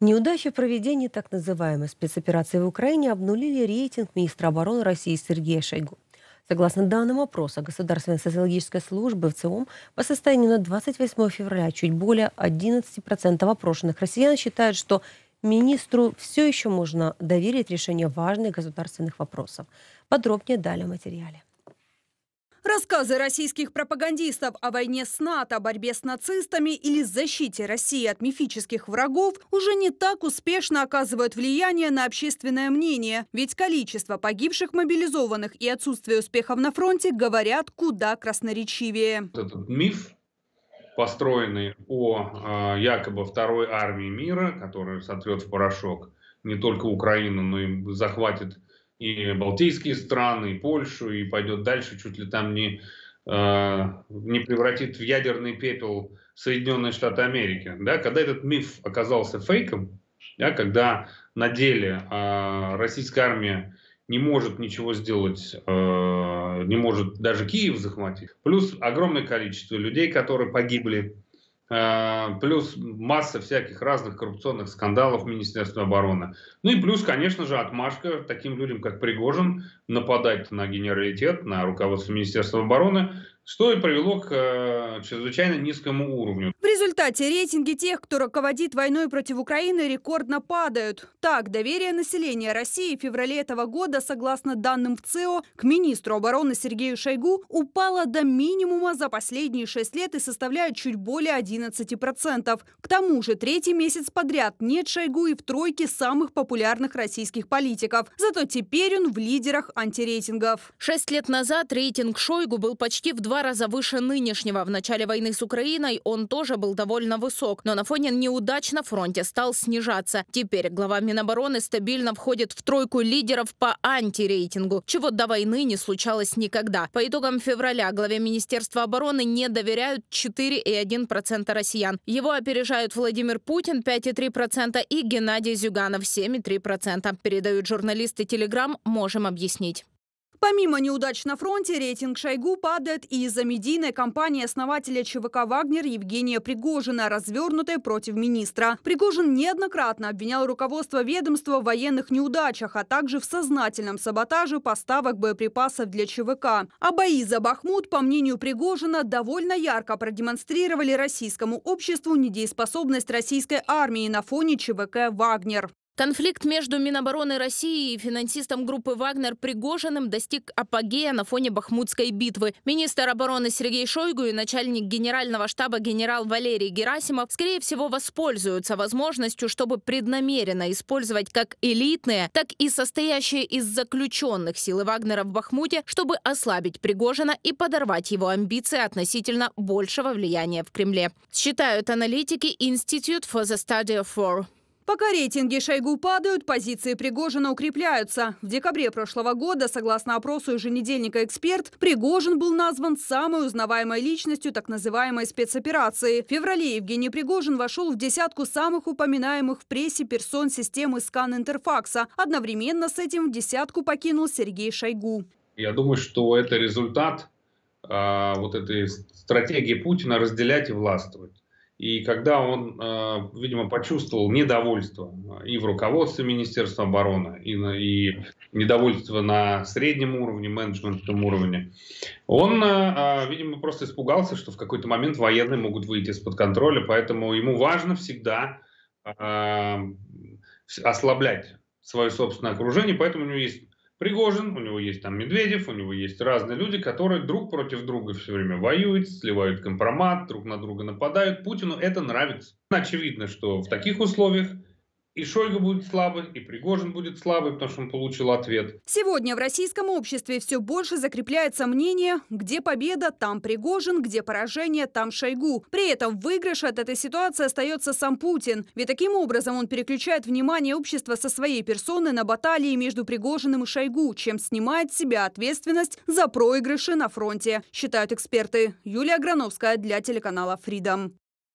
Неудачи проведения так называемой спецоперации в Украине обнулили рейтинг министра обороны России Сергея Шойгу. Согласно данным опроса Государственной социологической службы в ЦИОМ, по состоянию на 28 февраля чуть более 11% опрошенных россиян считают, что министру все еще можно доверить решение важных государственных вопросов. Подробнее далее в материале. Рассказы российских пропагандистов о войне с НАТО, борьбе с нацистами или защите России от мифических врагов уже не так успешно оказывают влияние на общественное мнение, ведь количество погибших мобилизованных и отсутствие успехов на фронте говорят куда красноречивее. Этот миф построенный о э, якобы второй армии мира, которая сотрет в порошок не только Украину, но и захватит и Балтийские страны, и Польшу, и пойдет дальше, чуть ли там не, э, не превратит в ядерный пепел Соединенные Штаты Америки. Да? Когда этот миф оказался фейком, да, когда на деле э, российская армия не может ничего сделать, э, не может даже Киев захватить, плюс огромное количество людей, которые погибли а, плюс масса всяких разных коррупционных скандалов Министерства обороны. Ну и плюс, конечно же, отмашка таким людям, как Пригожин, нападать на генералитет, на руководство Министерства обороны, что и привело к э, чрезвычайно низкому уровню результате рейтинги тех, кто руководит войной против Украины, рекордно падают. Так, доверие населения России в феврале этого года, согласно данным в ЦИО, к министру обороны Сергею Шойгу упало до минимума за последние шесть лет и составляет чуть более 11%. К тому же, третий месяц подряд нет Шойгу и в тройке самых популярных российских политиков. Зато теперь он в лидерах антирейтингов. Шесть лет назад рейтинг Шойгу был почти в два раза выше нынешнего. В начале войны с Украиной он тоже был был довольно высок, но на фоне неудач на фронте стал снижаться. Теперь глава Минобороны стабильно входит в тройку лидеров по антирейтингу, чего до войны не случалось никогда. По итогам февраля главе Министерства обороны не доверяют 4,1% россиян. Его опережают Владимир Путин 5,3% и Геннадий Зюганов 7,3%. Передают журналисты Телеграм «Можем объяснить». Помимо неудач на фронте, рейтинг Шойгу падает и из-за медийной кампании основателя ЧВК «Вагнер» Евгения Пригожина, развернутой против министра. Пригожин неоднократно обвинял руководство ведомства в военных неудачах, а также в сознательном саботаже поставок боеприпасов для ЧВК. А бои за Бахмут, по мнению Пригожина, довольно ярко продемонстрировали российскому обществу недееспособность российской армии на фоне ЧВК «Вагнер». Конфликт между Минобороны России и финансистом группы «Вагнер» Пригожиным достиг апогея на фоне Бахмутской битвы. Министр обороны Сергей Шойгу и начальник генерального штаба генерал Валерий Герасимов, скорее всего, воспользуются возможностью, чтобы преднамеренно использовать как элитные, так и состоящие из заключенных силы Вагнера в Бахмуте, чтобы ослабить Пригожина и подорвать его амбиции относительно большего влияния в Кремле. Считают аналитики Institute for the Study of War. Пока рейтинги Шойгу падают, позиции Пригожина укрепляются. В декабре прошлого года, согласно опросу еженедельника «Эксперт», Пригожин был назван самой узнаваемой личностью так называемой спецоперации. В феврале Евгений Пригожин вошел в десятку самых упоминаемых в прессе персон системы скан Интерфакса. Одновременно с этим в десятку покинул Сергей Шойгу. Я думаю, что это результат э, вот этой стратегии Путина разделять и властвовать. И когда он, а, видимо, почувствовал недовольство и в руководстве Министерства обороны, и, и недовольство на среднем уровне, менеджментном уровне, он, а, видимо, просто испугался, что в какой-то момент военные могут выйти из-под контроля, поэтому ему важно всегда а, ослаблять свое собственное окружение, поэтому у него есть Пригожин, у него есть там Медведев, у него есть разные люди, которые друг против друга все время воюют, сливают компромат, друг на друга нападают. Путину это нравится. Очевидно, что в таких условиях и Шойгу будет слабый, и Пригожин будет слабый, потому что он получил ответ. Сегодня в российском обществе все больше закрепляется мнение, где победа, там Пригожин, где поражение, там Шойгу. При этом выигрыш от этой ситуации остается сам Путин. Ведь таким образом он переключает внимание общества со своей персоны на баталии между Пригожиным и Шойгу, чем снимает с себя ответственность за проигрыши на фронте, считают эксперты. Юлия Грановская для телеканала Freedom.